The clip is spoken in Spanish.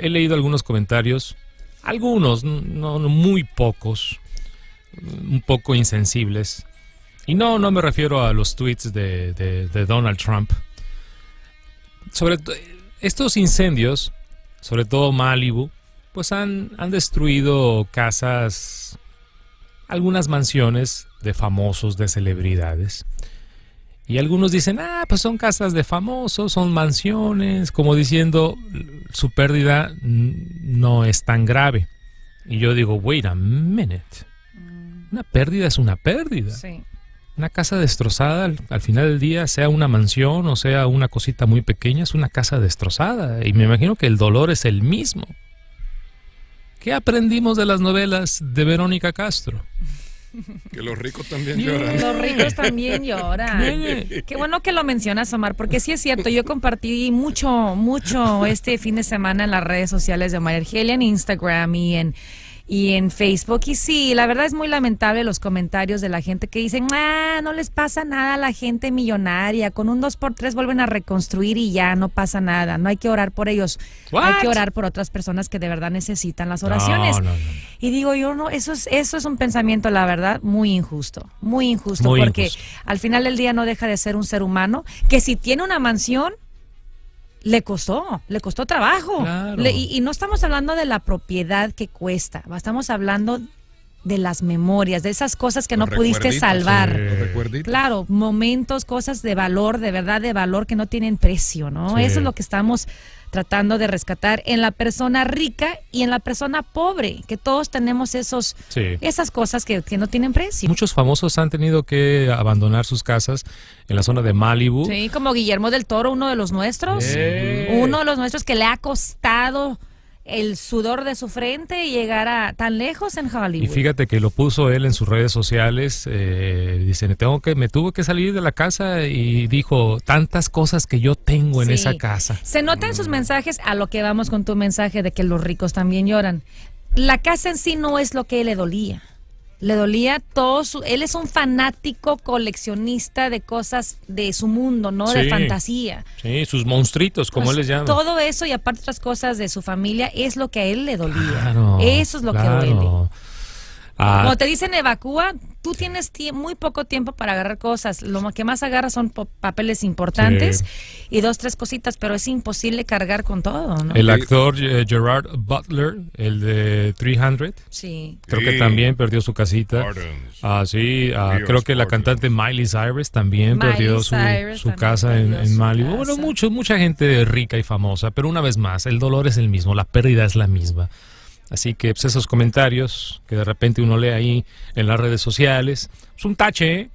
He leído algunos comentarios, algunos, no, muy pocos, un poco insensibles. Y no, no me refiero a los tweets de, Donald Trump. Sobre estos incendios, sobre todo Malibu, pues han, han destruido casas, algunas mansiones de famosos, de celebridades. Y algunos dicen, ah, pues son casas de famosos, son mansiones, como diciendo, su pérdida no es tan grave. Y yo digo, wait a minute. Mm. Una pérdida es una pérdida. Una casa destrozada al, al, final del día, sea una mansión o sea una cosita muy pequeña, es una casa destrozada. Y me imagino que el dolor es el mismo. ¿Qué aprendimos de las novelas de Verónica Castro? Que los ricos también lloran. Los ricos también lloran. Qué bueno que lo mencionas, Omar, porque sí es cierto, yo compartí mucho, mucho este fin de semana en las redes sociales de Omar Argelia, en Instagram y en y en Facebook. Y sí, la verdad es muy lamentable los comentarios de la gente que dicen, ah, no les pasa nada a la gente millonaria, con un 2x3 vuelven a reconstruir y ya no pasa nada, no hay que orar por ellos, hay que orar por otras personas que de verdad necesitan las oraciones. Y digo yo, no, eso es, eso es un pensamiento, la verdad, muy injusto, muy injusto, porque al final del día no deja de ser un ser humano que si tiene una mansión, le costó, le costó trabajo. y, y, no estamos hablando de la propiedad que cuesta, estamos hablando de las memorias, de esas cosas que no pudiste salvar. Claro, momentos, cosas de valor, de verdad de valor que no tienen precio, ¿no? Eso es lo que estamos tratando de rescatar en la persona rica y en la persona pobre, que todos tenemos esos esas cosas que, que, no tienen precio. Muchos famosos han tenido que abandonar sus casas en la zona de Malibu. Sí, como Guillermo del Toro, uno de los nuestros, uno de los nuestros que le ha costado el sudor de su frente y llegara tan lejos en Hollywood. Y fíjate que lo puso él en sus redes sociales, eh, dice, me, tengo que, me tuvo que salir de la casa y dijo tantas cosas que yo tengo en esa casa. Se nota en sus mensajes, a lo que vamos con tu mensaje de que los ricos también lloran. La casa en sí no es lo que le dolía. Le dolía todo su... Él es un fanático coleccionista de cosas de su mundo, ¿no? de fantasía. Sí, sus monstruitos, como pues, él les llama. Todo eso y aparte otras cosas de su familia es lo que a él le dolía. eso es lo que duele. Ah. te dicen evacúa, tú tienes muy poco tiempo para agarrar cosas. Lo que más agarras son papeles importantes y dos, tres cositas, pero es imposible cargar con todo. ¿no? El actor eh, Gerard Butler, el de 300, sí. creo que también perdió su casita. Ah, sí, ah, creo que la cantante Miley Cyrus también perdió su, casa en, en Bueno, mucho, mucha gente rica y famosa, pero una vez más, el dolor es el mismo, la pérdida es la misma. Así que pues, esos comentarios que de repente uno lee ahí en las redes sociales, es pues, un tache, ¿eh?